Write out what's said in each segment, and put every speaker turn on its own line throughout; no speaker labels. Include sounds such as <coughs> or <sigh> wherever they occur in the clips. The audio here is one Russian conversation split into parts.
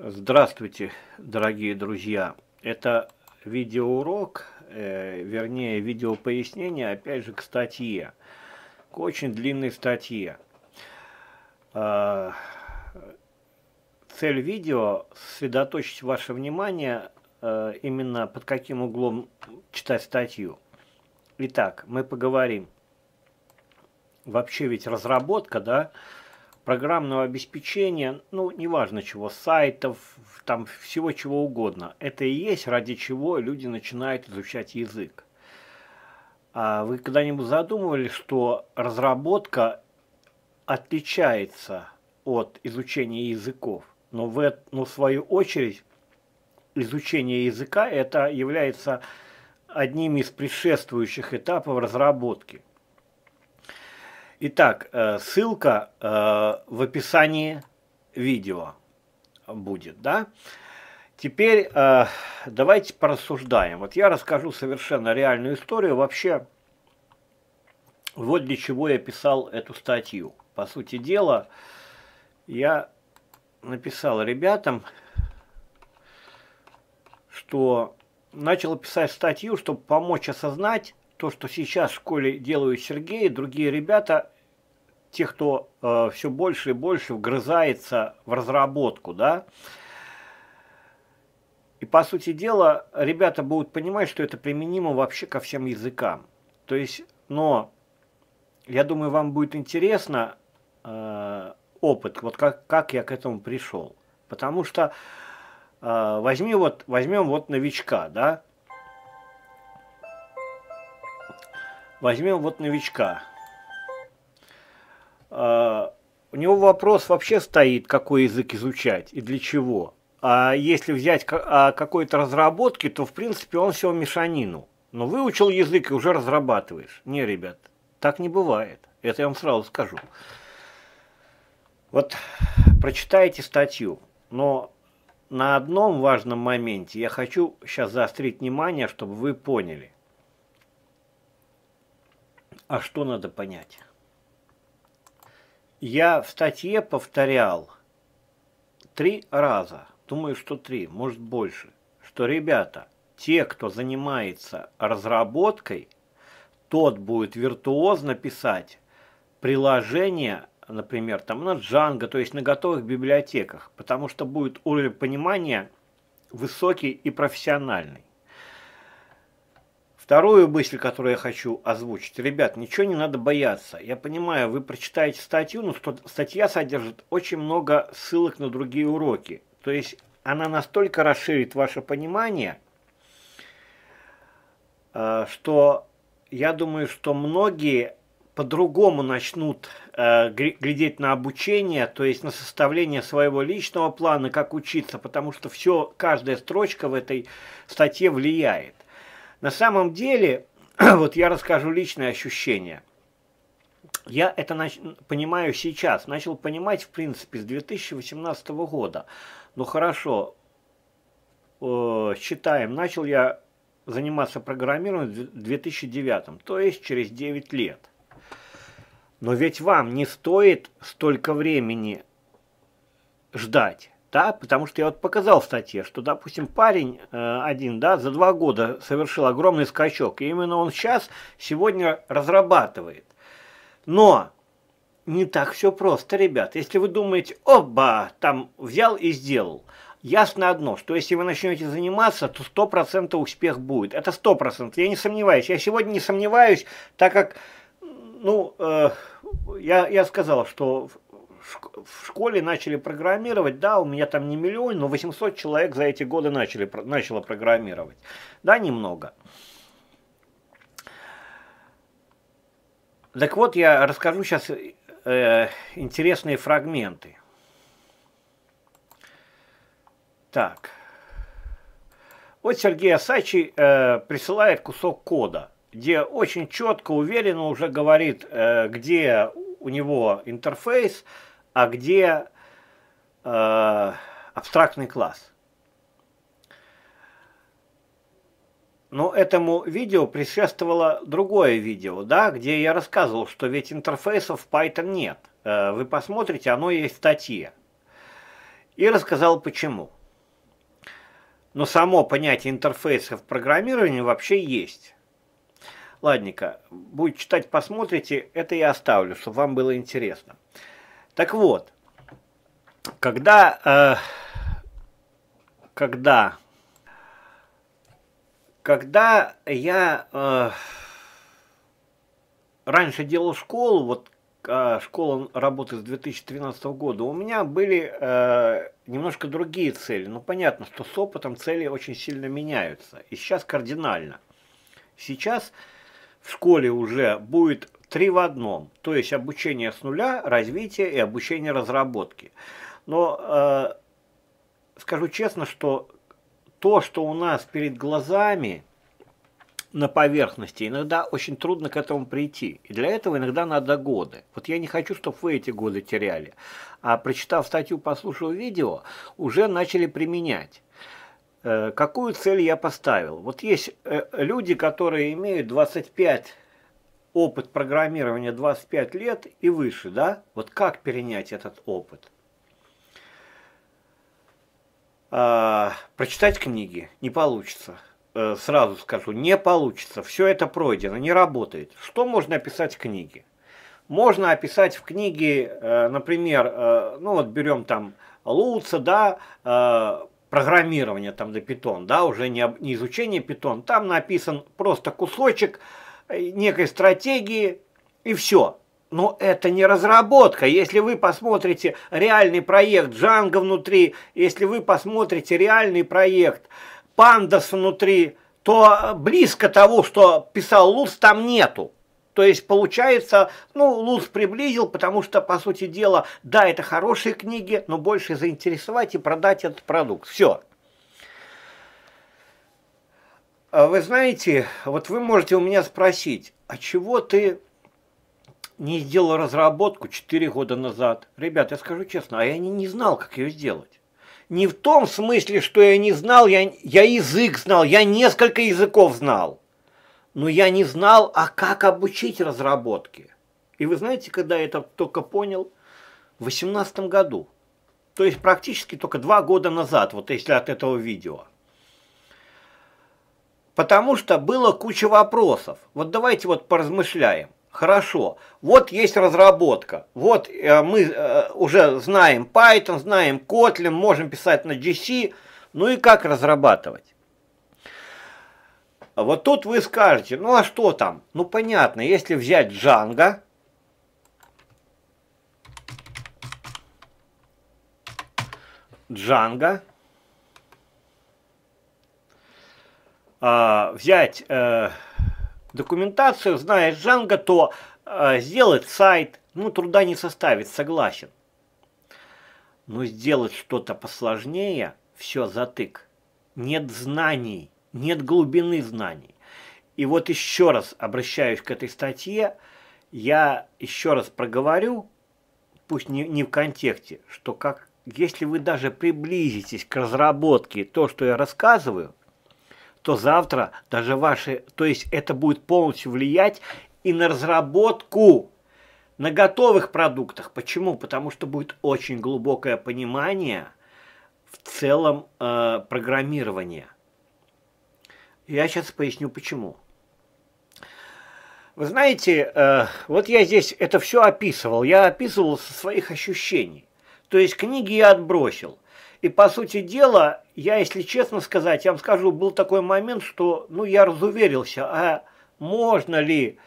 Здравствуйте, дорогие друзья! Это видеоурок, э, вернее, видеопояснение, опять же, к статье, к очень длинной статье. Э, цель видео – сосредоточить ваше внимание э, именно под каким углом читать статью. Итак, мы поговорим. Вообще ведь разработка, да, программного обеспечения, ну, неважно чего, сайтов, там всего чего угодно. Это и есть ради чего люди начинают изучать язык. А вы когда-нибудь задумывались, что разработка отличается от изучения языков? Но в, но в свою очередь изучение языка это является одним из предшествующих этапов разработки. Итак, э, ссылка э, в описании видео будет, да? Теперь э, давайте порассуждаем. Вот я расскажу совершенно реальную историю. Вообще, вот для чего я писал эту статью. По сути дела, я написал ребятам, что начал писать статью, чтобы помочь осознать, то, что сейчас в школе делают Сергей и другие ребята, те, кто э, все больше и больше вгрызается в разработку, да, и по сути дела ребята будут понимать, что это применимо вообще ко всем языкам. То есть, но я думаю, вам будет интересно э, опыт, вот как, как я к этому пришел. Потому что э, возьми вот, возьмем вот новичка, да, Возьмем вот новичка. А, у него вопрос вообще стоит, какой язык изучать и для чего. А если взять а, какой-то разработки, то в принципе он всего мешанину. Но выучил язык и уже разрабатываешь. Не, ребят, так не бывает. Это я вам сразу скажу. Вот прочитайте статью, но на одном важном моменте я хочу сейчас заострить внимание, чтобы вы поняли. А что надо понять? Я в статье повторял три раза, думаю, что три, может больше, что, ребята, те, кто занимается разработкой, тот будет виртуозно писать приложение, например, там на ну, Django, то есть на готовых библиотеках, потому что будет уровень понимания высокий и профессиональный. Вторую мысль, которую я хочу озвучить. Ребят, ничего не надо бояться. Я понимаю, вы прочитаете статью, но статья содержит очень много ссылок на другие уроки. То есть она настолько расширит ваше понимание, э, что я думаю, что многие по-другому начнут э, глядеть на обучение, то есть на составление своего личного плана, как учиться, потому что все, каждая строчка в этой статье влияет. На самом деле, <clears throat> вот я расскажу личное ощущение. Я это нач... понимаю сейчас, начал понимать, в принципе, с 2018 года. Ну хорошо, э, считаем, начал я заниматься программированием в 2009, то есть через 9 лет. Но ведь вам не стоит столько времени ждать. Да, потому что я вот показал в статье, что, допустим, парень э, один, да, за два года совершил огромный скачок, и именно он сейчас, сегодня разрабатывает. Но не так все просто, ребят. Если вы думаете, оба, там взял и сделал, ясно одно, что если вы начнете заниматься, то сто процентов успех будет. Это сто 100%, я не сомневаюсь. Я сегодня не сомневаюсь, так как, ну, э, я, я сказал, что в школе начали программировать, да, у меня там не миллион, но 800 человек за эти годы начали, начало программировать. Да, немного. Так вот, я расскажу сейчас э, интересные фрагменты. Так. Вот Сергей Асачи э, присылает кусок кода, где очень четко, уверенно уже говорит, э, где у него интерфейс, а где э, абстрактный класс. Но ну, этому видео предшествовало другое видео, да, где я рассказывал, что ведь интерфейсов в Python нет. Э, вы посмотрите, оно есть в статье. И рассказал почему. Но само понятие интерфейсов программировании вообще есть. Ладненько, будет читать, посмотрите, это я оставлю, чтобы вам было интересно. Так вот, когда, э, когда, когда я э, раньше делал школу, вот э, школа работы с 2013 года, у меня были э, немножко другие цели. Ну, понятно, что с опытом цели очень сильно меняются. И сейчас кардинально. Сейчас в школе уже будет три в одном, то есть обучение с нуля, развитие и обучение разработки. Но э, скажу честно, что то, что у нас перед глазами на поверхности, иногда очень трудно к этому прийти. И для этого иногда надо годы. Вот я не хочу, чтобы вы эти годы теряли. А прочитав статью, послушав видео, уже начали применять э, какую цель я поставил. Вот есть э, люди, которые имеют 25 опыт программирования 25 лет и выше, да? Вот как перенять этот опыт? А, прочитать книги не получится. А, сразу скажу, не получится. Все это пройдено, не работает. Что можно описать в книге? Можно описать в книге, э, например, э, ну вот берем там Луца, да, программирование там на Питон, да, уже не, изучение Питон. там написан просто кусочек, Э, некой стратегии, и все. Но это не разработка. Если вы посмотрите реальный проект Джанга внутри, если вы посмотрите реальный проект Pandas внутри, то близко того, что писал Луц, там нету. То есть получается, ну, Луц приблизил, потому что, по сути дела, да, это хорошие книги, но больше заинтересовать и продать этот продукт. Все. А вы знаете, вот вы можете у меня спросить, а чего ты не сделал разработку 4 года назад? Ребят, я скажу честно, а я не, не знал, как ее сделать. Не в том смысле, что я не знал, я, я язык знал, я несколько языков знал. Но я не знал, а как обучить разработке. И вы знаете, когда я это только понял? В 2018 году. То есть практически только два года назад, вот если от этого видео. Потому что было куча вопросов. Вот давайте вот поразмышляем. Хорошо, вот есть разработка, вот э, мы э, уже знаем Python, знаем Kotlin, можем писать на GC, ну и как разрабатывать? Вот тут вы скажете, ну а что там? Ну понятно, если взять Django, Django, э, взять э, документацию, знаешь Django, то э, сделать сайт, ну, труда не составит, согласен. Но сделать что-то посложнее, все, затык. Нет знаний, нет глубины знаний. И вот еще раз обращаюсь к этой статье, я еще раз проговорю, пусть не, не в контексте, что как если вы даже приблизитесь к разработке то, что я рассказываю, то завтра даже ваши, то есть это будет полностью влиять и на разработку на готовых продуктах. Почему? Потому что будет очень глубокое понимание в целом э, программирования. Я сейчас поясню почему. Вы знаете, э, вот я здесь это все описывал. Я описывал со своих ощущений. То есть книги я отбросил. И, по сути дела, я, если честно сказать, я вам скажу, был такой момент, что, ну, я разуверился, а можно ли,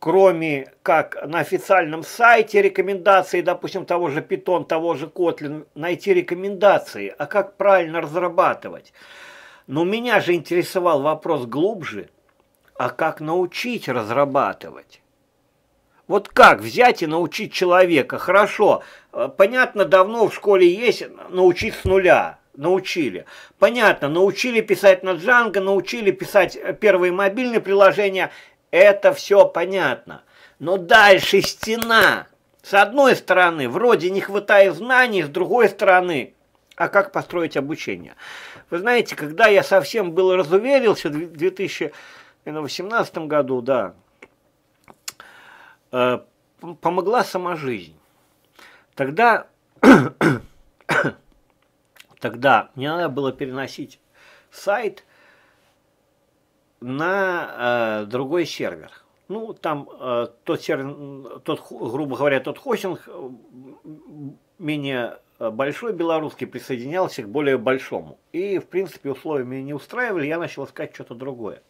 кроме как на официальном сайте рекомендации, допустим, того же Python, того же Kotlin, найти рекомендации, а как правильно разрабатывать? Но меня же интересовал вопрос глубже, а как научить разрабатывать? Вот как взять и научить человека? Хорошо, э, понятно, давно в школе есть научить с нуля. Научили. Понятно, научили писать на Django, научили писать э, первые мобильные приложения. Это все понятно. Но дальше стена. С одной стороны, вроде не хватает знаний, с другой стороны, а как построить обучение? Вы знаете, когда я совсем был разуверился в 2018 году, да, Э, помогла сама жизнь. Тогда, <coughs> тогда мне надо было переносить сайт на э, другой сервер. Ну, там э, тот сервер, тот, грубо говоря, тот хостинг э, менее э, большой белорусский присоединялся к более большому. И, в принципе, условия меня не устраивали, я начал искать что-то другое.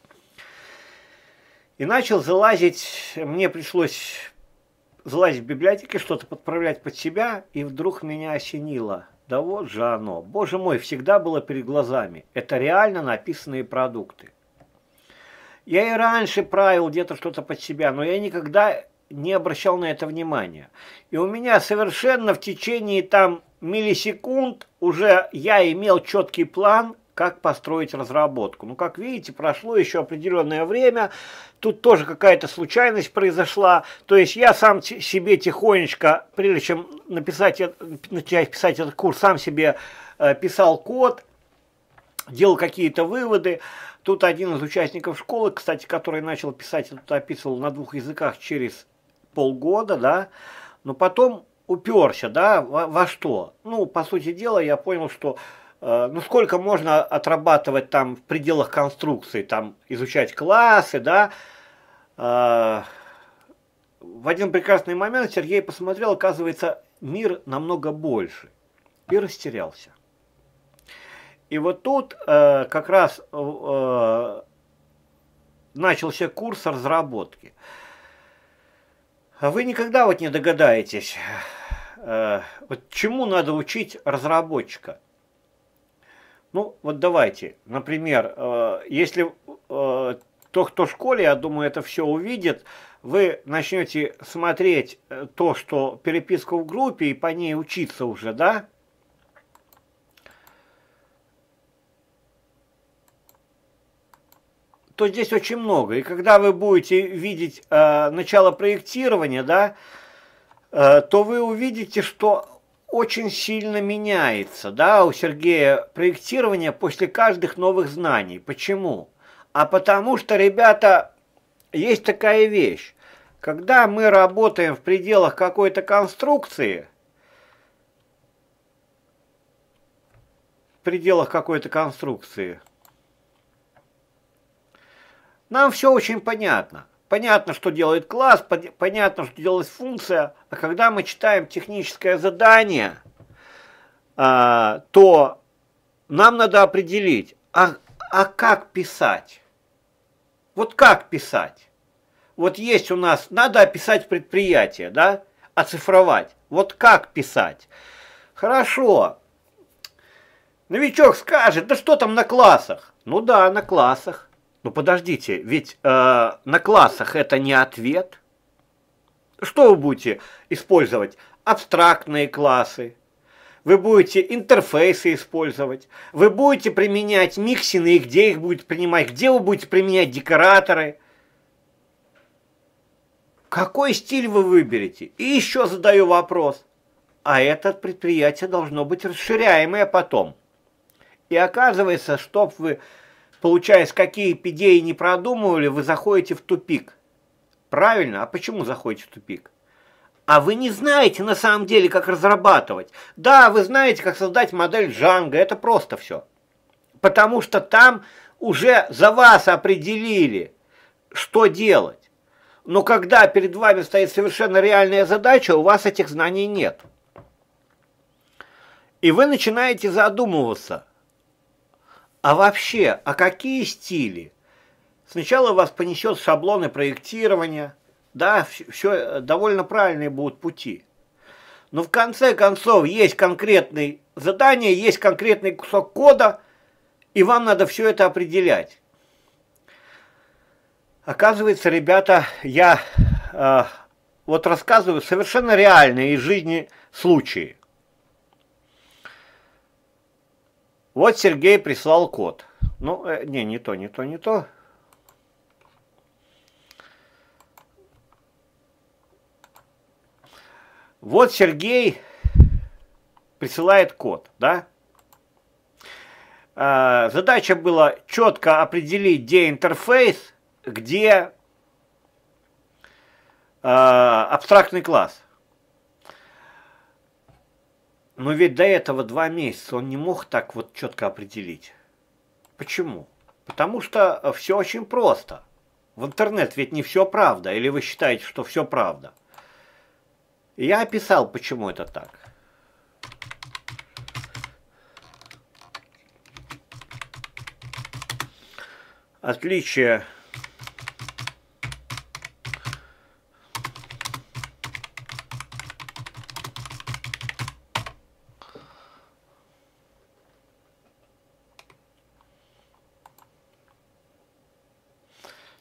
И начал залазить, мне пришлось залазить в библиотеке, что-то подправлять под себя, и вдруг меня осенило. Да вот же оно. Боже мой, всегда было перед глазами. Это реально написанные продукты. Я и раньше правил где-то что-то под себя, но я никогда не обращал на это внимания. И у меня совершенно в течение там миллисекунд уже я имел четкий план, как построить разработку. Ну, как видите, прошло еще определенное время, тут тоже какая-то случайность произошла. То есть я сам себе тихонечко, прежде чем написать, начать писать этот курс, сам себе э, писал код, делал какие-то выводы. Тут один из участников школы, кстати, который начал писать, тут описывал на двух языках через полгода, да, но потом уперся, да, во, во что? Ну, по сути дела, я понял, что Э, ну сколько можно отрабатывать там в пределах конструкции, там изучать классы, да. Э, в один прекрасный момент Сергей посмотрел, оказывается, мир намного больше и растерялся. И вот тут э, как раз начался курс разработки. Вы никогда вот не догадаетесь, вот чему надо учить разработчика – ну, вот давайте, например, э, если э, то, кто в школе, я думаю, это все увидит, вы начнете смотреть э, то, что переписку в группе, и по ней учиться уже, да? то здесь очень много. И когда вы будете видеть э, начало проектирования, да, э, то вы увидите, что очень сильно меняется, да, у Сергея проектирование после каждых новых знаний. Почему? А потому что, ребята, есть такая вещь. Когда мы работаем в пределах какой-то конструкции, в пределах какой-то конструкции, нам все очень понятно понятно, что делает класс, понятно, что делает функция, а когда мы читаем техническое задание, а, то нам надо определить, а, а как писать? Вот как писать? Вот есть у нас, надо описать предприятие, да, оцифровать. Вот как писать? Хорошо. Новичок скажет, да что там на классах? Ну да, на классах. Ну подождите, ведь э, на классах это не ответ. Что вы будете использовать? Абстрактные классы. Вы будете интерфейсы использовать. Вы будете применять миксины и где их будет принимать. Где вы будете применять декораторы. Какой стиль вы выберете? И еще задаю вопрос. А это предприятие должно быть расширяемое потом. И оказывается, чтобы вы Получаясь, какие идеи не продумывали, вы заходите в тупик. Правильно? А почему заходите в тупик? А вы не знаете на самом деле, как разрабатывать. Да, вы знаете, как создать модель Джанга, это просто все. Потому что там уже за вас определили, что делать. Но когда перед вами стоит совершенно реальная задача, у вас этих знаний нет. И вы начинаете задумываться – а вообще, а какие стили? Сначала вас понесет шаблоны проектирования, да, все э, довольно правильные будут пути. Но в конце концов есть конкретное задание, есть конкретный кусок кода, и вам надо все это определять. Оказывается, ребята, я э, вот рассказываю совершенно реальные из жизни случаи. Вот Сергей прислал код. Ну, э, не, не то, не то, не то. Вот Сергей присылает код, да? Э, задача была четко определить, где интерфейс, где э, абстрактный класс. Но ведь до этого два месяца он не мог так вот четко определить. Почему? Потому что э, все очень просто. В интернет ведь не все правда, или вы считаете, что все правда? я описал, почему это так. Отличие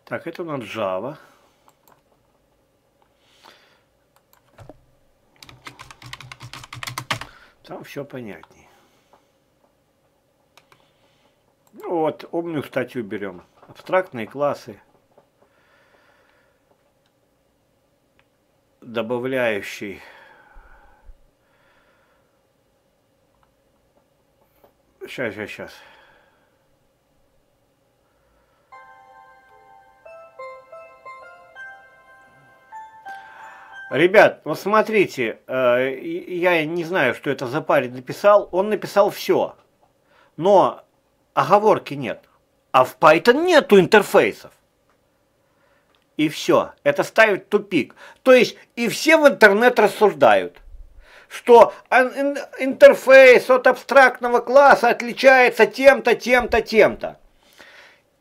Так, это у нас Java. Там все понятнее. Ну вот, умную статью берем. Абстрактные классы, добавляющий сейчас, сейчас, сейчас. Ребят, вот смотрите, э, я не знаю, что это за парень написал. Он написал все, но оговорки нет. А в Python нету интерфейсов. И все. Это ставит тупик. То есть и все в интернет рассуждают, что интерфейс от абстрактного класса отличается тем-то, тем-то, тем-то.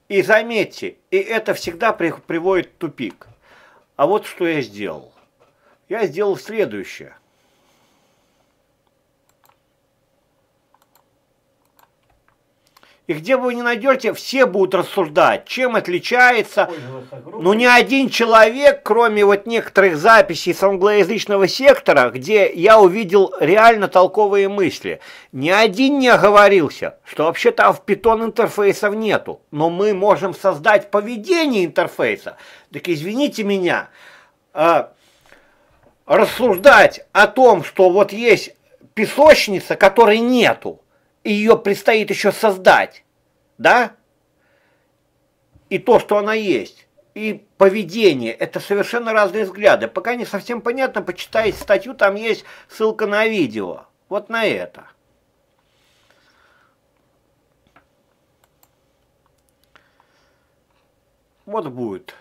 И заметьте, и это всегда приводит в тупик. А вот что я сделал я сделал следующее. И где бы вы ни найдете, все будут рассуждать, чем отличается. Но ни один человек, кроме вот некоторых записей с англоязычного сектора, где я увидел реально толковые мысли, ни один не оговорился, что вообще-то в питон интерфейсов нету. Но мы можем создать поведение интерфейса. Так извините меня, а, рассуждать о том, что вот есть песочница, которой нету, и ее предстоит еще создать, да? И то, что она есть, и поведение, это совершенно разные взгляды. Пока не совсем понятно, почитайте статью, там есть ссылка на видео. Вот на это. Вот будет.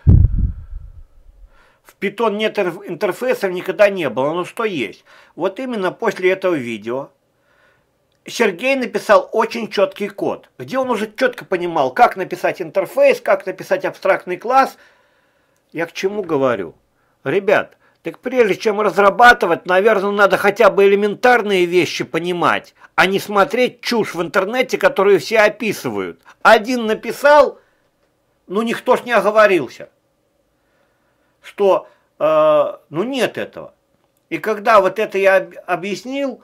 Python нет интерфейсов никогда не было, но что есть? Вот именно после этого видео Сергей написал очень четкий код, где он уже четко понимал, как написать интерфейс, как написать абстрактный класс. Я к чему говорю? Ребят, так прежде чем разрабатывать, наверное, надо хотя бы элементарные вещи понимать, а не смотреть чушь в интернете, которую все описывают. Один написал, но ну, никто ж не оговорился что э, ну нет этого. И когда вот это я объяснил,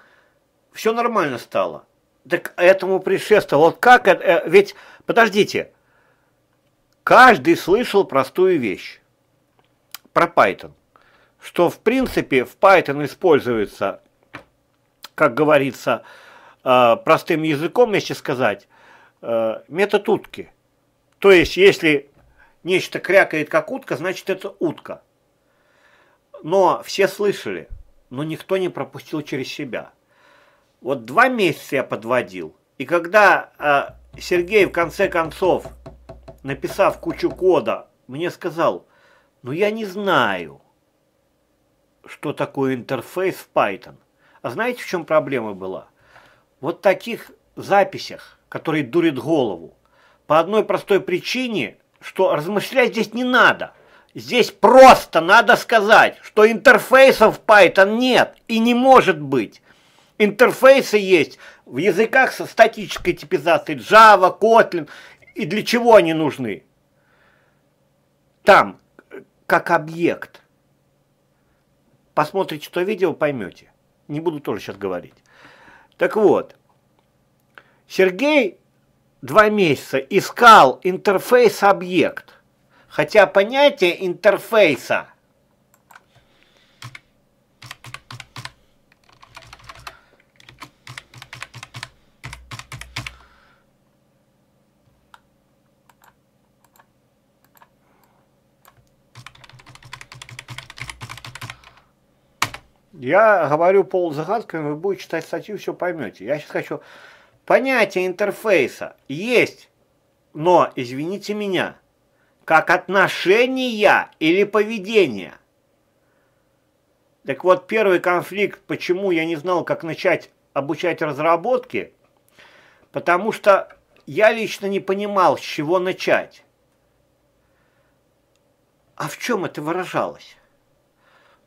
все нормально стало. Так этому предшествовало. Вот как это, э, ведь, подождите, каждый слышал простую вещь про Python, что в принципе в Python используется, как говорится, э, простым языком, если сказать, э, метод утки. То есть, если нечто крякает как утка, значит это утка. Но все слышали, но никто не пропустил через себя. Вот два месяца я подводил, и когда э, Сергей в конце концов, написав кучу кода, мне сказал, ну я не знаю, что такое интерфейс в Python. А знаете, в чем проблема была? Вот таких записях, которые дурят голову, по одной простой причине что размышлять здесь не надо. Здесь просто надо сказать, что интерфейсов Python нет и не может быть. Интерфейсы есть в языках со статической типизацией Java, Kotlin. И для чего они нужны? Там, как объект. Посмотрите то видео, поймете. Не буду тоже сейчас говорить. Так вот, Сергей два месяца искал интерфейс-объект, хотя понятие интерфейса Я говорю полузагадками, вы будете читать статью, все поймете. Я сейчас хочу Понятие интерфейса есть, но, извините меня, как отношения или поведение. Так вот, первый конфликт, почему я не знал, как начать обучать разработке, потому что я лично не понимал, с чего начать. А в чем это выражалось?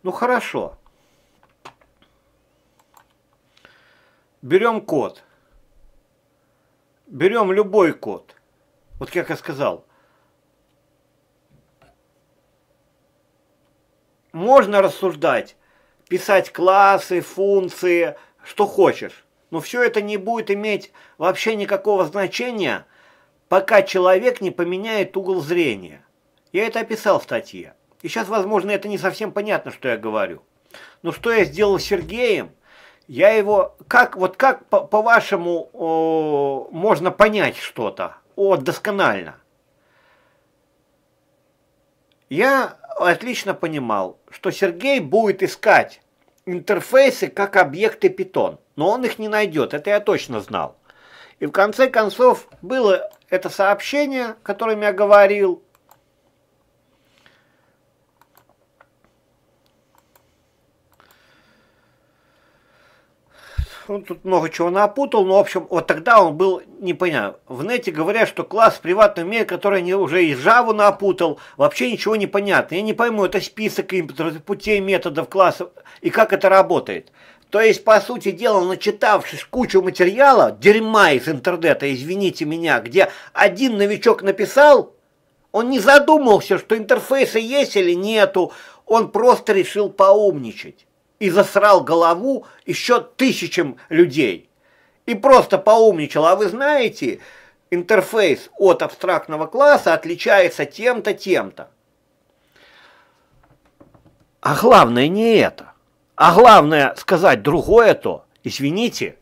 Ну хорошо. Берем код берем любой код. Вот как я сказал. Можно рассуждать, писать классы, функции, что хочешь. Но все это не будет иметь вообще никакого значения, пока человек не поменяет угол зрения. Я это описал в статье. И сейчас, возможно, это не совсем понятно, что я говорю. Но что я сделал с Сергеем, я его, как, вот как по-вашему по можно понять что-то? О, досконально. Я отлично понимал, что Сергей будет искать интерфейсы как объекты Python, но он их не найдет, это я точно знал. И в конце концов было это сообщение, которым я говорил, Он ну, тут много чего напутал, но, в общем, вот тогда он был, не понял. В нете говорят, что класс в приватном мире, который не, уже и Java напутал, вообще ничего не понятно. Я не пойму, это список путей методов классов и как это работает. То есть, по сути дела, начитавшись кучу материала, дерьма из интернета, извините меня, где один новичок написал, он не задумался, что интерфейса есть или нету, он просто решил поумничать и засрал голову еще тысячам людей. И просто поумничал. А вы знаете, интерфейс от абстрактного класса отличается тем-то, тем-то. А главное не это. А главное сказать другое то, извините,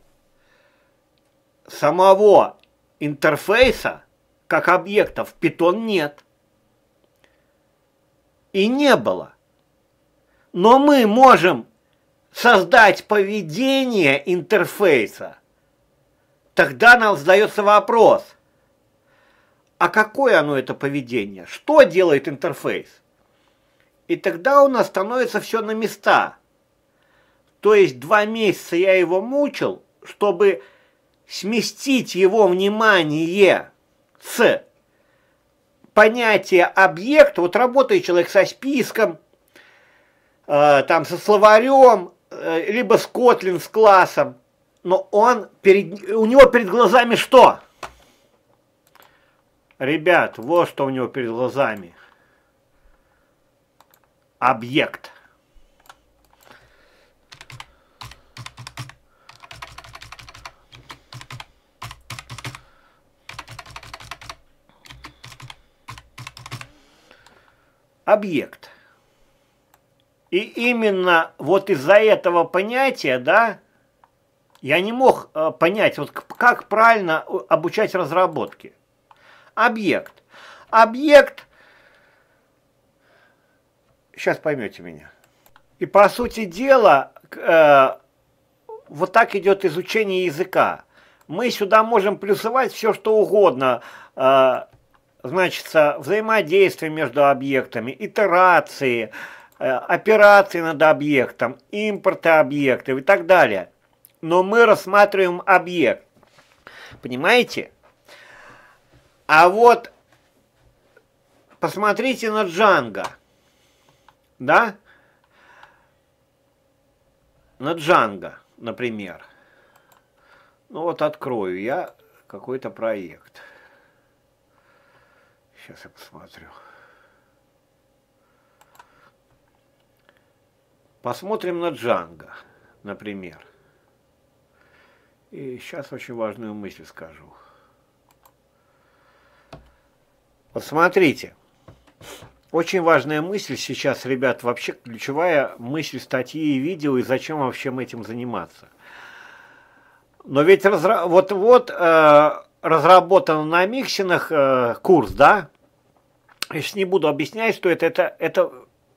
самого интерфейса как объекта в питон нет. И не было. Но мы можем создать поведение интерфейса, тогда нам задается вопрос, а какое оно это поведение? Что делает интерфейс? И тогда у нас становится все на места. То есть два месяца я его мучил, чтобы сместить его внимание с понятия объект. Вот работает человек со списком, э, там со словарем, Э, либо Скотлин с классом, но он перед, у него перед глазами что? Ребят, вот что у него перед глазами. Объект. Объект. И именно вот из-за этого понятия, да, я не мог э, понять, вот как правильно э, обучать разработке. Объект. Объект, сейчас поймете меня. И по сути дела, э, вот так идет изучение языка. Мы сюда можем плюсовать все, что угодно. Э, значится, взаимодействие между объектами, итерации, итерации Э, операции над объектом, импорта объектов и так далее. Но мы рассматриваем объект. Понимаете? А вот посмотрите на Джанго. Да? На Джанго, например. Ну вот открою я какой-то проект. Сейчас я посмотрю. Посмотрим на Джанго, например. И сейчас очень важную мысль скажу. Вот смотрите. Очень важная мысль сейчас, ребят, вообще ключевая мысль статьи и видео, и зачем вообще этим заниматься. Но ведь разра... вот-вот э, разработан на Миксинах э, курс, да? Я сейчас не буду объяснять, что это, это, это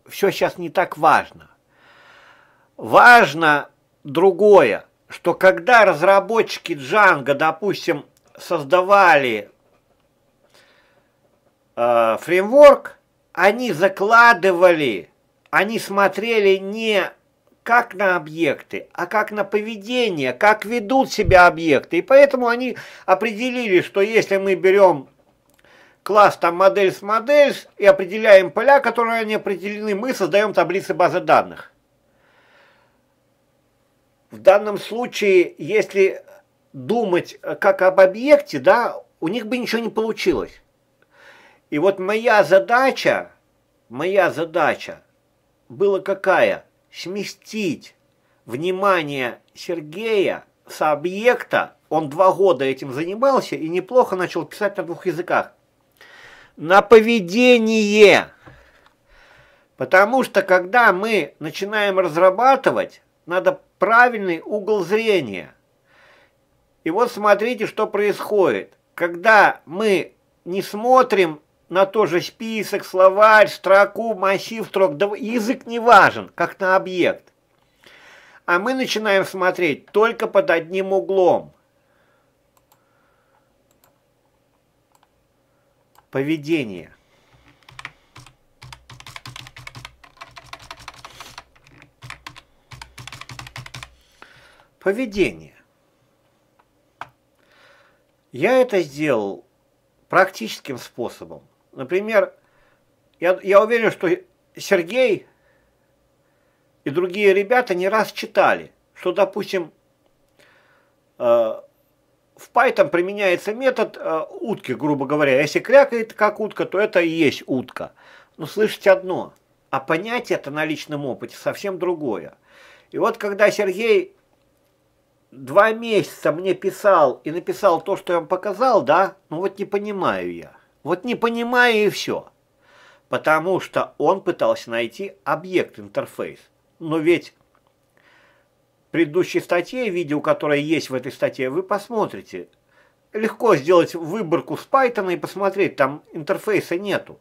все сейчас не так важно. Важно другое, что когда разработчики Django, допустим, создавали э, фреймворк, они закладывали, они смотрели не как на объекты, а как на поведение, как ведут себя объекты. И поэтому они определили, что если мы берем класс там модель с модель и определяем поля, которые они определены, мы создаем таблицы базы данных. В данном случае, если думать э, как об объекте, да, у них бы ничего не получилось. И вот моя задача, моя задача была какая? Сместить внимание Сергея с объекта, он два года этим занимался и неплохо начал писать на двух языках, на поведение. Потому что когда мы начинаем разрабатывать, надо правильный угол зрения. И вот смотрите, что происходит. Когда мы не смотрим на тот же список, словарь, строку, массив, строк, да язык не важен, как на объект. А мы начинаем смотреть только под одним углом. Поведение. поведение. Я это сделал практическим способом. Например, я, я уверен, что Сергей и другие ребята не раз читали, что, допустим, э, в Python применяется метод э, утки, грубо говоря. Если крякает как утка, то это и есть утка. Но слышите одно, а понятие это на личном опыте совсем другое. И вот когда Сергей два месяца мне писал и написал то, что я вам показал, да? Ну вот не понимаю я. Вот не понимаю и все. Потому что он пытался найти объект интерфейс. Но ведь в предыдущей статье, видео, которое есть в этой статье, вы посмотрите. Легко сделать выборку с Python и посмотреть, там интерфейса нету.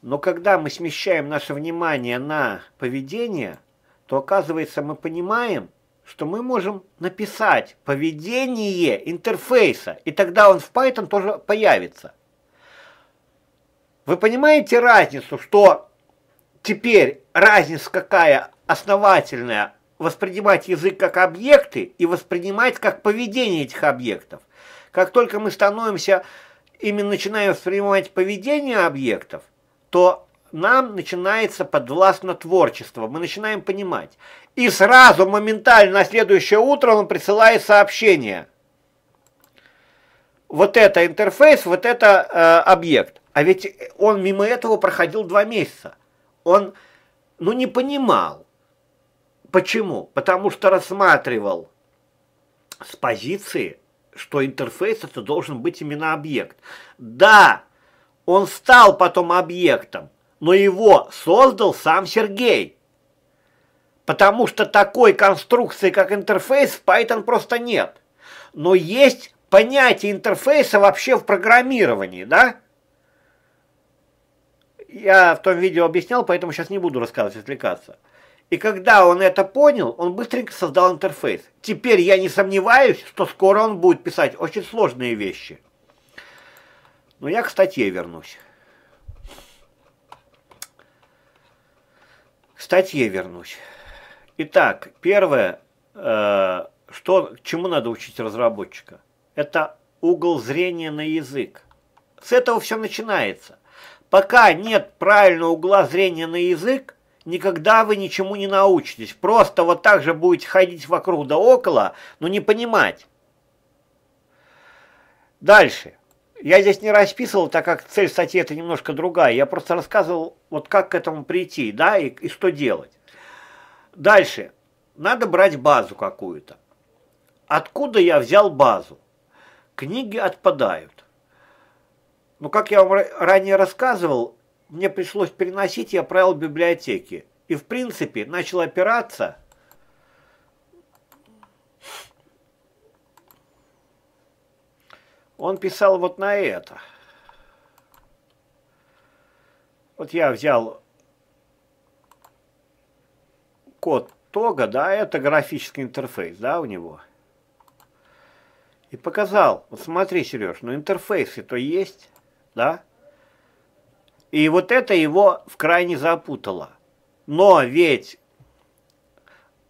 Но когда мы смещаем наше внимание на поведение, то оказывается мы понимаем, что мы можем написать поведение интерфейса, и тогда он в Python тоже появится. Вы понимаете разницу, что теперь разница какая основательная воспринимать язык как объекты и воспринимать как поведение этих объектов. Как только мы становимся, именно начинаем воспринимать поведение объектов, то нам начинается подвластно творчество, мы начинаем понимать. И сразу, моментально, на следующее утро он присылает сообщение. Вот это интерфейс, вот это э, объект. А ведь он мимо этого проходил два месяца. Он, ну, не понимал. Почему? Потому что рассматривал с позиции, что интерфейс это должен быть именно объект. Да, он стал потом объектом, но его создал сам Сергей. Потому что такой конструкции, как интерфейс, в Python просто нет. Но есть понятие интерфейса вообще в программировании, да? Я в том видео объяснял, поэтому сейчас не буду рассказывать, отвлекаться. И когда он это понял, он быстренько создал интерфейс. Теперь я не сомневаюсь, что скоро он будет писать очень сложные вещи. Но я к статье вернусь. статье вернусь. Итак, первое, э, что, чему надо учить разработчика, это угол зрения на язык. С этого все начинается. Пока нет правильного угла зрения на язык, никогда вы ничему не научитесь. Просто вот так же будете ходить вокруг да около, но не понимать. Дальше. Я здесь не расписывал, так как цель статьи это немножко другая. Я просто рассказывал, вот как к этому прийти, да, и, и что делать. Дальше. Надо брать базу какую-то. Откуда я взял базу? Книги отпадают. Но, ну, как я вам ранее рассказывал, мне пришлось переносить, я правил библиотеки. И, в принципе, начал опираться Он писал вот на это. Вот я взял код Тога, да, это графический интерфейс, да, у него. И показал, вот смотри, Сереж, ну интерфейсы-то есть, да? И вот это его в крайне запутало. Но ведь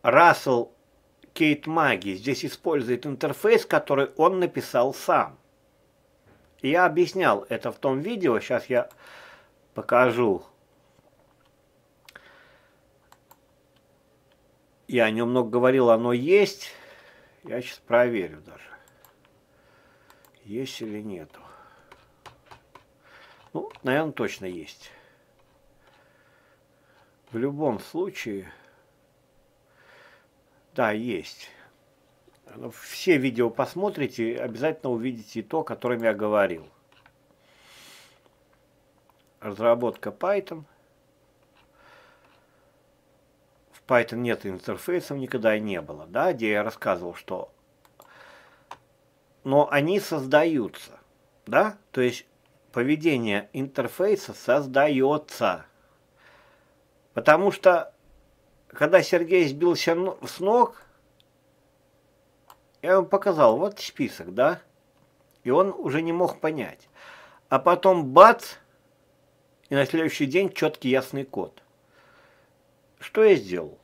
Рассел Кейт Маги здесь использует интерфейс, который он написал сам. Я объяснял это в том видео, сейчас я покажу. Я о нем много говорил, оно есть. Я сейчас проверю даже, есть или нету. Ну, наверное, точно есть. В любом случае, да, есть. Ну, все видео посмотрите, обязательно увидите то, о котором я говорил. Разработка Python. В Python нет интерфейсов, никогда и не было, да, где я рассказывал, что... Но они создаются, да, то есть поведение интерфейса создается. Потому что, когда Сергей сбился с ног, я ему показал, вот список, да? И он уже не мог понять. А потом бац, и на следующий день четкий ясный код. Что я сделал?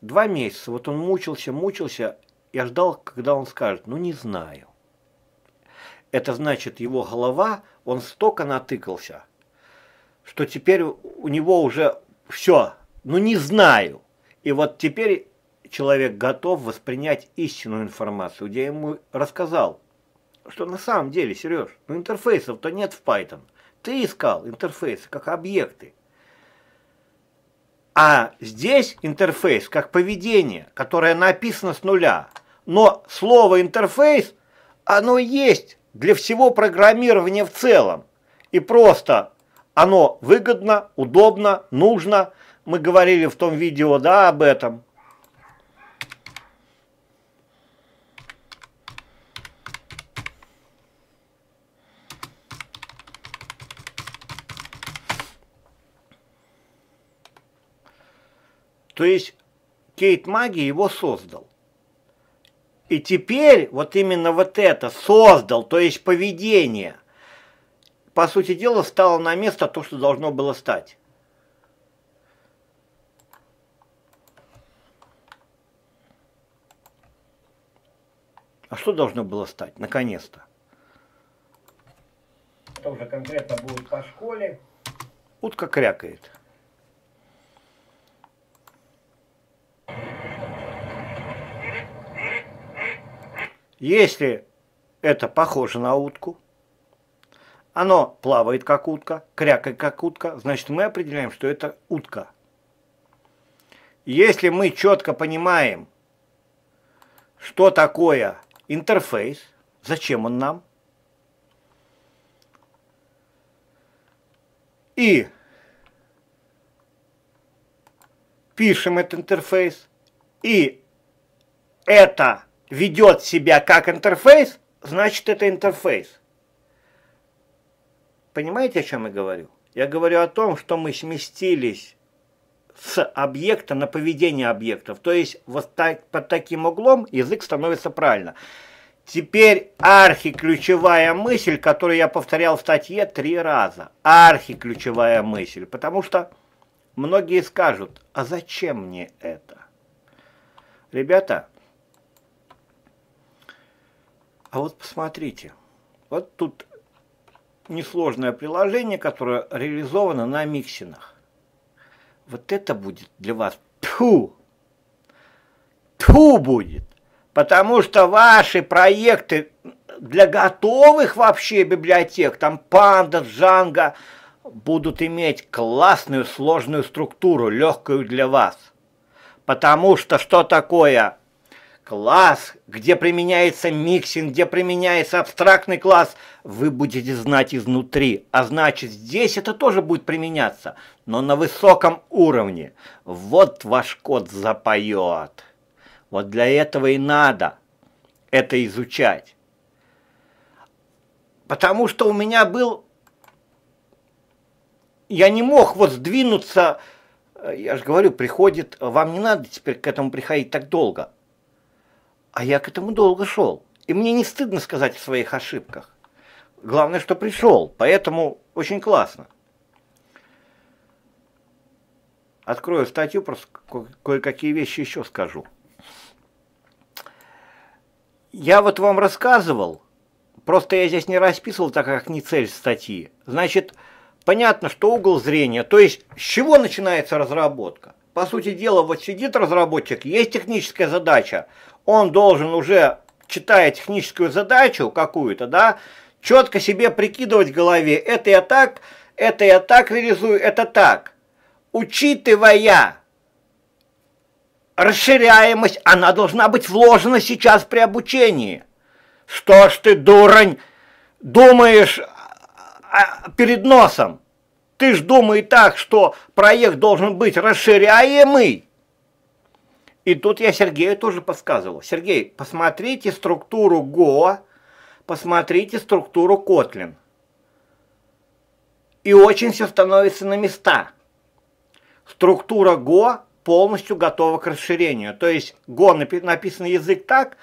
Два месяца, вот он мучился, мучился, я ждал, когда он скажет, ну не знаю. Это значит, его голова, он столько натыкался, что теперь у него уже все, ну не знаю. И вот теперь человек готов воспринять истинную информацию, где я ему рассказал, что на самом деле, Сереж, ну интерфейсов-то нет в Python. Ты искал интерфейсы как объекты. А здесь интерфейс как поведение, которое написано с нуля. Но слово интерфейс, оно есть для всего программирования в целом. И просто оно выгодно, удобно, нужно. Мы говорили в том видео, да, об этом. То есть Кейт Маги его создал. И теперь вот именно вот это создал, то есть поведение, по сути дела, стало на место то, что должно было стать. А что должно было стать, наконец-то? Что уже конкретно будет по школе? Утка крякает. Если это похоже на утку, оно плавает как утка, крякает как утка, значит мы определяем, что это утка. Если мы четко понимаем, что такое интерфейс, зачем он нам, и пишем этот интерфейс, и это ведет себя как интерфейс, значит это интерфейс. Понимаете, о чем я говорю? Я говорю о том, что мы сместились с объекта на поведение объектов. То есть вот так, под таким углом язык становится правильно. Теперь архиключевая мысль, которую я повторял в статье три раза. Архиключевая мысль, потому что многие скажут, а зачем мне это? Ребята, а вот посмотрите, вот тут несложное приложение, которое реализовано на миксинах. Вот это будет для вас тьфу, тьфу будет, потому что ваши проекты для готовых вообще библиотек, там панда, джанга, будут иметь классную сложную структуру, легкую для вас. Потому что что такое класс, где применяется миксинг, где применяется абстрактный класс, вы будете знать изнутри. А значит, здесь это тоже будет применяться, но на высоком уровне. Вот ваш код запоет. Вот для этого и надо это изучать. Потому что у меня был... Я не мог вот сдвинуться... Я же говорю, приходит... Вам не надо теперь к этому приходить так долго а я к этому долго шел. И мне не стыдно сказать о своих ошибках. Главное, что пришел, поэтому очень классно. Открою статью, просто кое-какие вещи еще скажу. Я вот вам рассказывал, просто я здесь не расписывал, так как не цель статьи. Значит, понятно, что угол зрения, то есть с чего начинается разработка? По сути дела, вот сидит разработчик, есть техническая задача, он должен уже, читая техническую задачу какую-то, да, четко себе прикидывать в голове, это я так, это я так реализую, это так. Учитывая расширяемость, она должна быть вложена сейчас при обучении. Что ж ты, дурань, думаешь а, перед носом? Ты ж думай так, что проект должен быть расширяемый, и тут я Сергею тоже подсказывал. Сергей, посмотрите структуру Go, посмотрите структуру Kotlin, И очень все становится на места. Структура Go полностью готова к расширению. То есть Го написан язык так,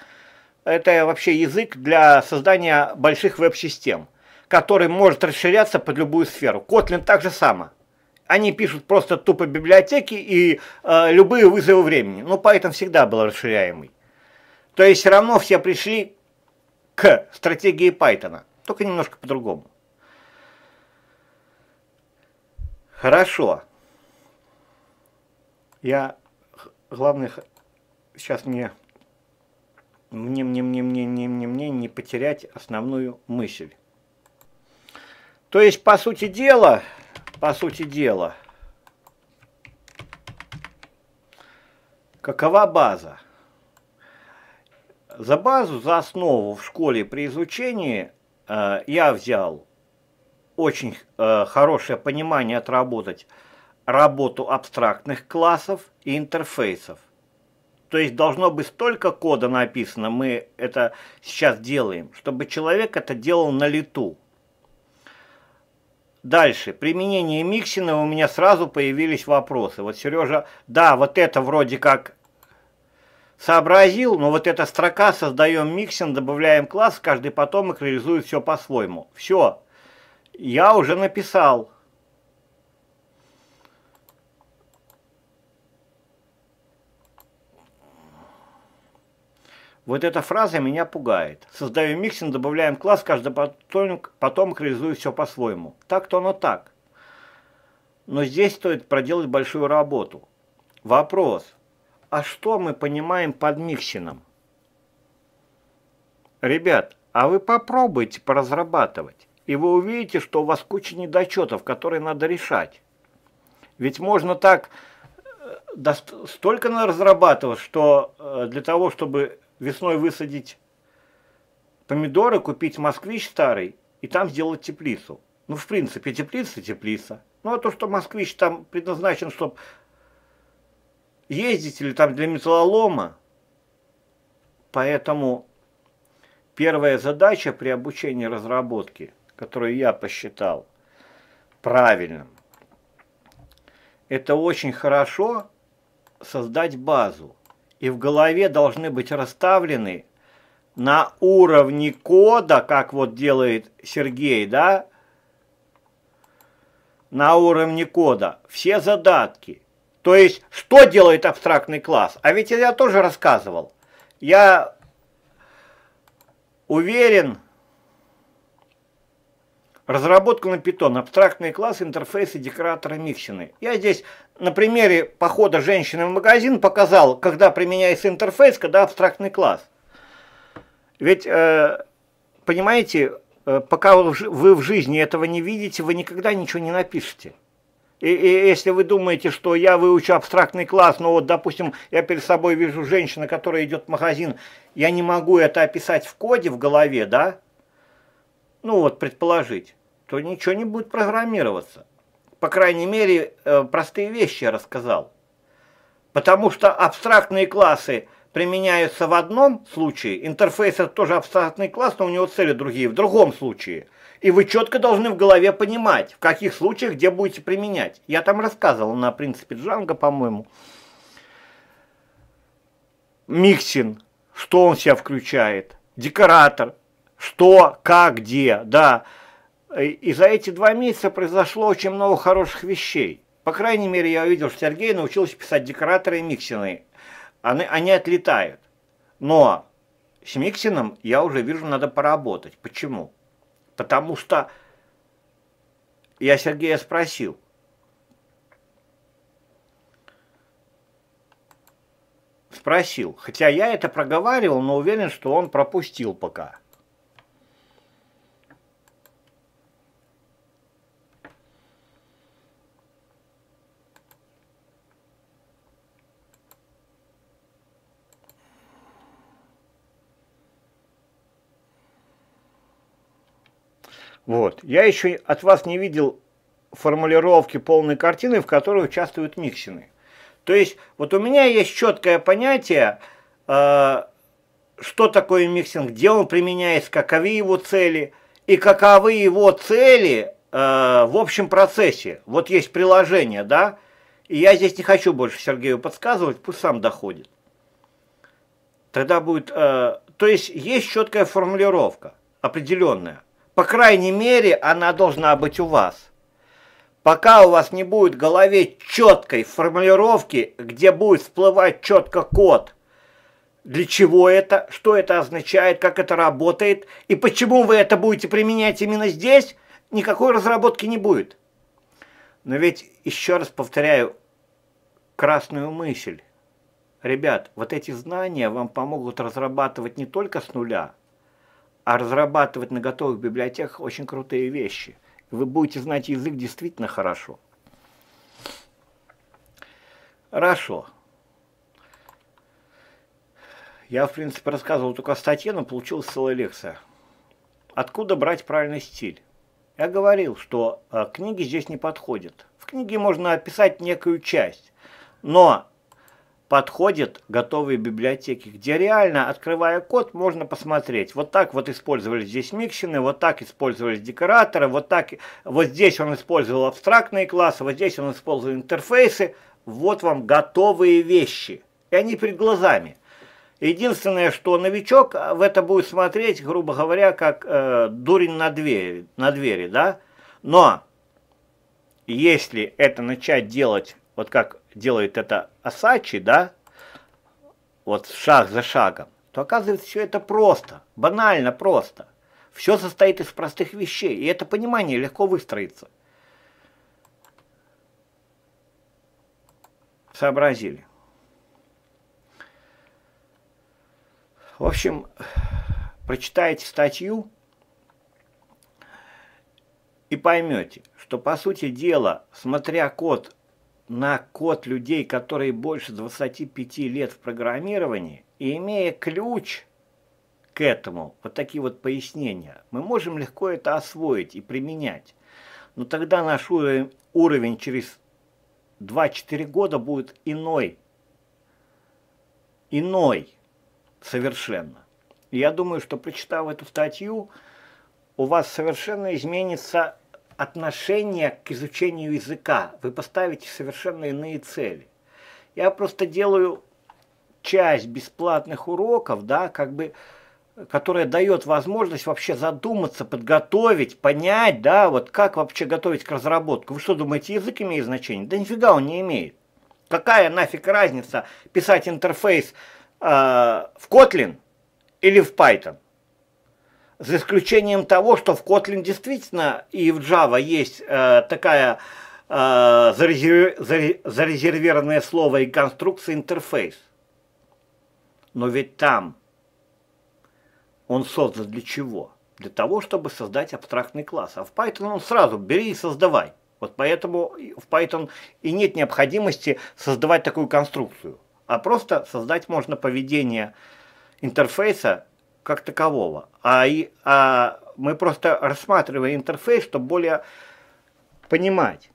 это вообще язык для создания больших веб-систем, который может расширяться под любую сферу. Kotlin так же само. Они пишут просто тупо библиотеки и э, любые вызовы времени. Ну, Python всегда был расширяемый. То есть все равно все пришли к стратегии Python, только немножко по-другому. Хорошо. Я, главное, сейчас мне, мне, мне, мне, мне, мне, мне, мне не потерять основную мысль. То есть, по сути дела, по сути дела. Какова база? За базу, за основу в школе при изучении э, я взял очень э, хорошее понимание отработать работу абстрактных классов и интерфейсов. То есть должно быть столько кода написано, мы это сейчас делаем, чтобы человек это делал на лету. Дальше. Применение Миксина у меня сразу появились вопросы. Вот Сережа, да, вот это вроде как сообразил, но вот эта строка «создаем Миксин», добавляем класс, каждый потомок реализует все по-своему. Все. Я уже написал. Вот эта фраза меня пугает. Создаем миксинг, добавляем класс, каждый потомок, потомок реализует все по-своему. Так-то оно так. Но здесь стоит проделать большую работу. Вопрос. А что мы понимаем под миксином? Ребят, а вы попробуйте поразрабатывать, и вы увидите, что у вас куча недочетов, которые надо решать. Ведь можно так э, столько разрабатывать, что э, для того, чтобы весной высадить помидоры, купить москвич старый и там сделать теплицу. Ну, в принципе, теплица, теплица. Ну, а то, что москвич там предназначен, чтобы ездить или там для металлолома, поэтому первая задача при обучении разработки, которую я посчитал правильным, это очень хорошо создать базу и в голове должны быть расставлены на уровне кода, как вот делает Сергей, да, на уровне кода все задатки. То есть, что делает абстрактный класс? А ведь я тоже рассказывал. Я уверен, разработка на Python, абстрактный класс, интерфейсы, декораторы, миксины. Я здесь на примере похода женщины в магазин показал, когда применяется интерфейс, когда абстрактный класс. Ведь, э, понимаете, э, пока вы в жизни этого не видите, вы никогда ничего не напишете. И, и если вы думаете, что я выучу абстрактный класс, но вот, допустим, я перед собой вижу женщину, которая идет в магазин, я не могу это описать в коде в голове, да? Ну вот, предположить, то ничего не будет программироваться по крайней мере, э, простые вещи рассказал. Потому что абстрактные классы применяются в одном случае, интерфейс это тоже абстрактный класс, но у него цели другие, в другом случае. И вы четко должны в голове понимать, в каких случаях, где будете применять. Я там рассказывал на принципе Джанга, по-моему. Миксин, что он себя включает, декоратор, что, как, где, да, Э, и за эти два месяца произошло очень много хороших вещей. По крайней мере, я увидел, что Сергей научился писать декораторы и миксины. Они, они отлетают. Но с миксином я уже вижу, надо поработать. Почему? Потому что я Сергея спросил. Спросил. Хотя я это проговаривал, но уверен, что он пропустил пока. Вот. Я еще от вас не видел формулировки полной картины, в которой участвуют Миксины. То есть вот у меня есть четкое понятие, э, что такое миксинг, где он применяется, каковы его цели и каковы его цели э, в общем процессе. Вот есть приложение, да, и я здесь не хочу больше Сергею подсказывать, пусть сам доходит. Тогда будет, э, то есть есть четкая формулировка, определенная. По крайней мере, она должна быть у вас. Пока у вас не будет в голове четкой формулировки, где будет всплывать четко код, для чего это, что это означает, как это работает и почему вы это будете применять именно здесь, никакой разработки не будет. Но ведь, еще раз повторяю, красную мысль. Ребят, вот эти знания вам помогут разрабатывать не только с нуля, а разрабатывать на готовых библиотеках очень крутые вещи. Вы будете знать язык действительно хорошо. Хорошо. Я, в принципе, рассказывал только о статье, но получилась целая лекция. Откуда брать правильный стиль? Я говорил, что э, книги здесь не подходят. В книге можно описать некую часть, но подходят готовые библиотеки, где реально, открывая код, можно посмотреть. Вот так вот использовались здесь микшины, вот так использовались декораторы, вот так, вот здесь он использовал абстрактные классы, вот здесь он использовал интерфейсы. Вот вам готовые вещи, и они перед глазами. Единственное, что новичок в это будет смотреть, грубо говоря, как э, дурень на двери, на двери, да? Но если это начать делать, вот как делает это Асачи, да, вот шаг за шагом, то оказывается, все это просто, банально просто. Все состоит из простых вещей, и это понимание легко выстроится. Сообразили. В общем, прочитайте статью и поймете, что, по сути дела, смотря код на код людей, которые больше 25 лет в программировании, и имея ключ к этому, вот такие вот пояснения, мы можем легко это освоить и применять. Но тогда наш уровень, уровень через 2-4 года будет иной. Иной совершенно. я думаю, что прочитав эту статью, у вас совершенно изменится отношение к изучению языка. Вы поставите совершенно иные цели. Я просто делаю часть бесплатных уроков, да, как бы, которая дает возможность вообще задуматься, подготовить, понять, да, вот как вообще готовить к разработке. Вы что думаете, язык имеет значение? Да нифига он не имеет. Какая нафиг разница писать интерфейс э, в Kotlin или в Python? за исключением того, что в Kotlin действительно и в Java есть э, такая э, зарезерв... зарезервированное слово и конструкция интерфейс. Но ведь там он создан для чего? Для того, чтобы создать абстрактный класс. А в Python он сразу бери и создавай. Вот поэтому в Python и нет необходимости создавать такую конструкцию. А просто создать можно поведение интерфейса как такового, а, и, а мы просто рассматриваем интерфейс, чтобы более понимать.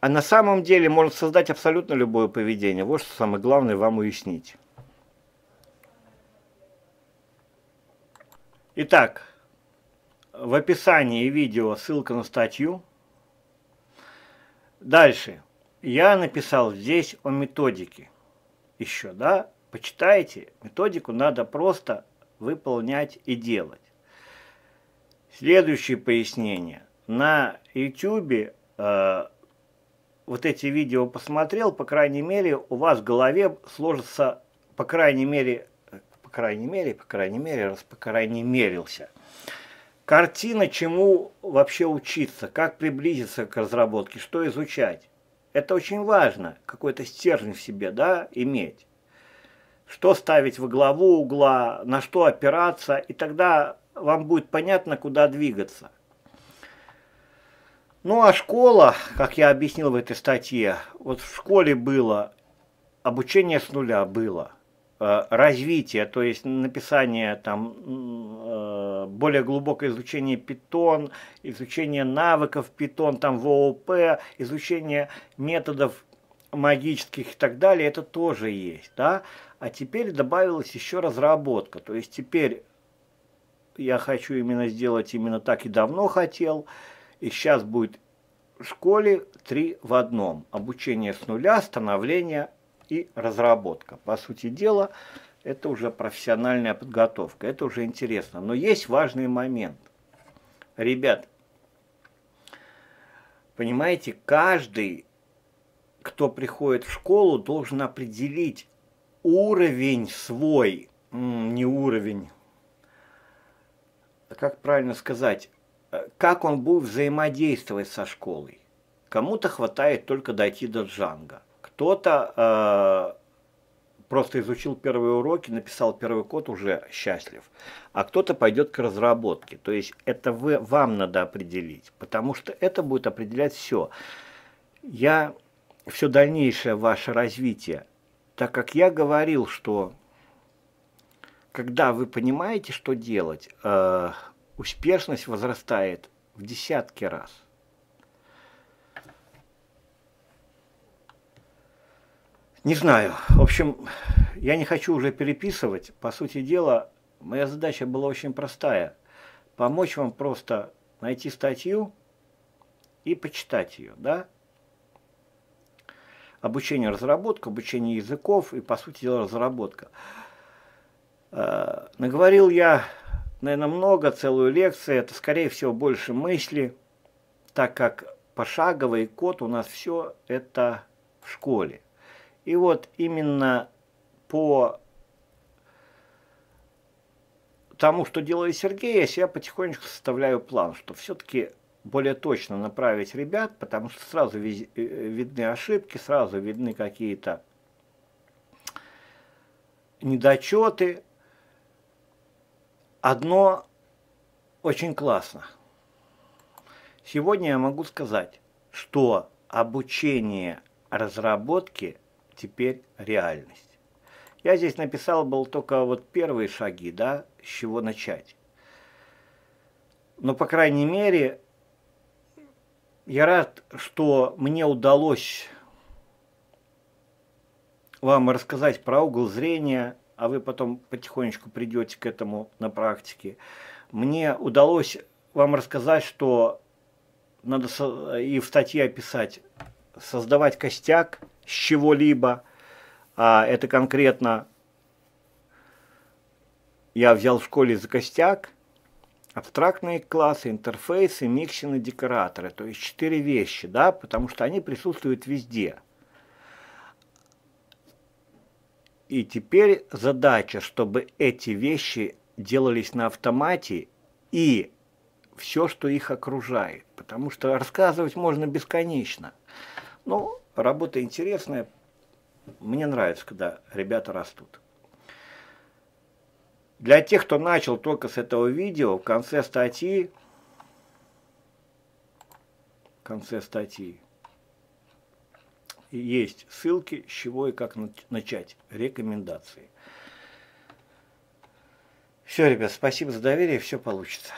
А на самом деле можно создать абсолютно любое поведение. Вот что самое главное вам уяснить. Итак, в описании видео ссылка на статью. Дальше. Я написал здесь о методике. Еще, да? Почитайте. Методику надо просто выполнять и делать. Следующее пояснение. На YouTube э, вот эти видео посмотрел, по крайней мере, у вас в голове сложится, по крайней мере, по крайней мере, по крайней мере, раз по крайней мерился. Картина, чему вообще учиться, как приблизиться к разработке, что изучать. Это очень важно, какой-то стержень в себе, да, иметь что ставить во главу угла, на что опираться, и тогда вам будет понятно, куда двигаться. Ну а школа, как я объяснил в этой статье, вот в школе было, обучение с нуля было, э, развитие, то есть написание там, э, более глубокое изучение питон, изучение навыков питон, там в изучение методов магических и так далее, это тоже есть, да. А теперь добавилась еще разработка. То есть теперь я хочу именно сделать именно так и давно хотел. И сейчас будет в школе три в одном. Обучение с нуля, становление и разработка. По сути дела, это уже профессиональная подготовка. Это уже интересно. Но есть важный момент. Ребят, понимаете, каждый, кто приходит в школу, должен определить, уровень свой, не уровень, как правильно сказать, э, как он будет взаимодействовать со школой. Кому-то хватает только дойти до джанга. Кто-то э, просто изучил первые уроки, написал первый код, уже счастлив. А кто-то пойдет к разработке. То есть это вы, вам надо определить, потому что это будет определять все. Я все дальнейшее ваше развитие так как я говорил, что когда вы понимаете, что делать, э, успешность возрастает в десятки раз. Не знаю. В общем, я не хочу уже переписывать. По сути дела, моя задача была очень простая. Помочь вам просто найти статью и почитать ее, да? обучение разработка, обучение языков и, по сути дела, разработка. Э, наговорил я, наверное, много, целую лекцию. Это, скорее всего, больше мысли, так как пошаговый код у нас все это в школе. И вот именно по тому, что делает Сергей, я себя потихонечку составляю план, что все-таки более точно направить ребят, потому что сразу э, э, видны ошибки, сразу видны какие-то недочеты. Одно очень классно. Сегодня я могу сказать, что обучение разработки теперь реальность. Я здесь написал был только вот первые шаги, да, с чего начать. Но, по крайней мере, я рад, что мне удалось вам рассказать про угол зрения, а вы потом потихонечку придете к этому на практике. Мне удалось вам рассказать, что надо и в статье описать, создавать костяк с чего-либо, а это конкретно я взял в школе за костяк – Абстрактные классы, интерфейсы, микшины, декораторы. То есть четыре вещи, да, потому что они присутствуют везде. И теперь задача, чтобы эти вещи делались на автомате и все, что их окружает. Потому что рассказывать можно бесконечно. Но ну, работа интересная. Мне нравится, когда ребята растут. Для тех, кто начал только с этого видео, в конце статьи, в конце статьи есть ссылки, с чего и как начать, рекомендации. Все, ребят, спасибо за доверие, все получится.